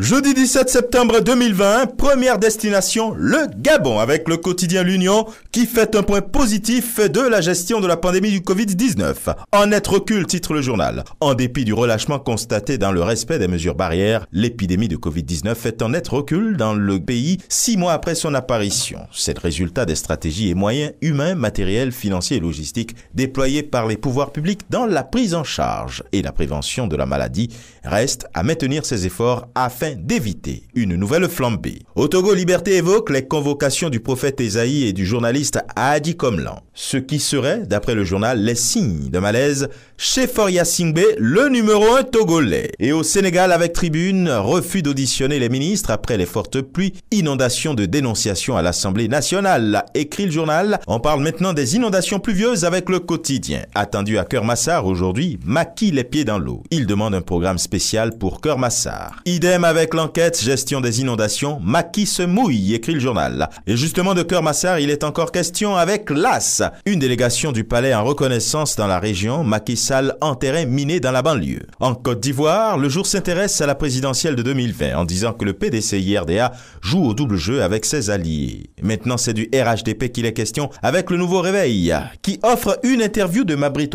Jeudi 17 septembre 2020, première destination, le Gabon, avec le quotidien L'Union, qui fait un point positif de la gestion de la pandémie du Covid-19. En net recul, titre le journal. En dépit du relâchement constaté dans le respect des mesures barrières, l'épidémie de Covid-19 fait en net recul dans le pays six mois après son apparition. C'est le résultat des stratégies et moyens humains, matériels, financiers et logistiques déployés par les pouvoirs publics dans la prise en charge et la prévention de la maladie. Reste à maintenir ces efforts afin d'éviter une nouvelle flambée. Au Togo, Liberté évoque les convocations du prophète Esaïe et du journaliste Adi Komlan, ce qui serait, d'après le journal, les signes de malaise chez Foria Singbe, le numéro un togolais. Et au Sénégal, avec tribune, refus d'auditionner les ministres après les fortes pluies, inondations de dénonciations à l'Assemblée nationale, écrit le journal. On parle maintenant des inondations pluvieuses avec le quotidien. Attendu à massard aujourd'hui, maquille les pieds dans l'eau. Il demande un programme spécial pour massard Idem à avec l'enquête gestion des inondations, Maki se mouille, écrit le journal. Et justement de Cœur Massard, il est encore question avec l'AS. Une délégation du palais en reconnaissance dans la région, Maki Sall enterré miné dans la banlieue. En Côte d'Ivoire, le jour s'intéresse à la présidentielle de 2020 en disant que le PDC IRDA joue au double jeu avec ses alliés. Maintenant, c'est du RHDP qu'il est question avec le nouveau réveil, qui offre une interview de Mabri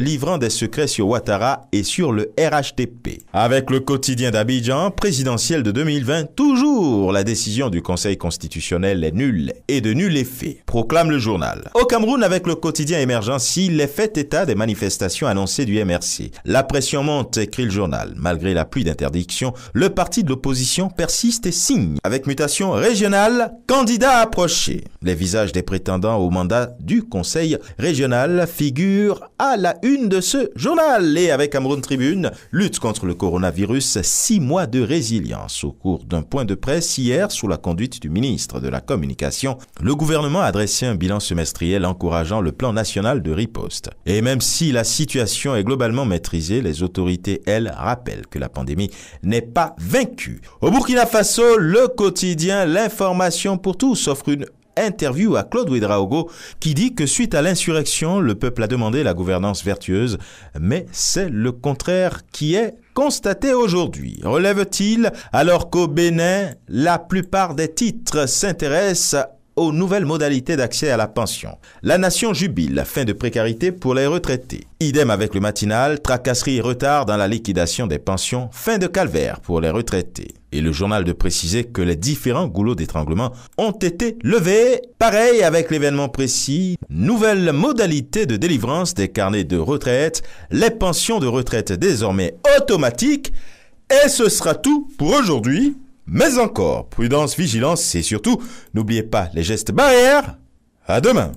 livrant des secrets sur Ouattara et sur le RHDP. Avec le quotidien d'Abidjan, présidentielle de 2020, toujours la décision du Conseil constitutionnel est nulle et de nul effet, proclame le journal. Au Cameroun, avec le quotidien émergent, s'il est fait état des manifestations annoncées du MRC. La pression monte, écrit le journal. Malgré la pluie d'interdiction, le parti de l'opposition persiste et signe. Avec mutation régionale, candidat approché. Les visages des prétendants au mandat du Conseil régional figurent à la une de ce journal. Et avec Cameroun Tribune, lutte contre le coronavirus, six mois de résistance au cours d'un point de presse hier, sous la conduite du ministre de la Communication, le gouvernement a dressé un bilan semestriel encourageant le plan national de riposte. Et même si la situation est globalement maîtrisée, les autorités, elles, rappellent que la pandémie n'est pas vaincue. Au Burkina Faso, le quotidien L'information pour tous offre une interview à Claude Widraogo qui dit que suite à l'insurrection, le peuple a demandé la gouvernance vertueuse, mais c'est le contraire qui est constaté aujourd'hui. Relève-t-il alors qu'au Bénin, la plupart des titres s'intéressent aux nouvelles modalités d'accès à la pension. La nation jubile la fin de précarité pour les retraités. Idem avec le matinal, tracasserie et retard dans la liquidation des pensions, fin de calvaire pour les retraités. Et le journal de préciser que les différents goulots d'étranglement ont été levés. Pareil avec l'événement précis, nouvelle modalité de délivrance des carnets de retraite, les pensions de retraite désormais automatiques. Et ce sera tout pour aujourd'hui mais encore prudence, vigilance et surtout, n'oubliez pas les gestes barrières. À demain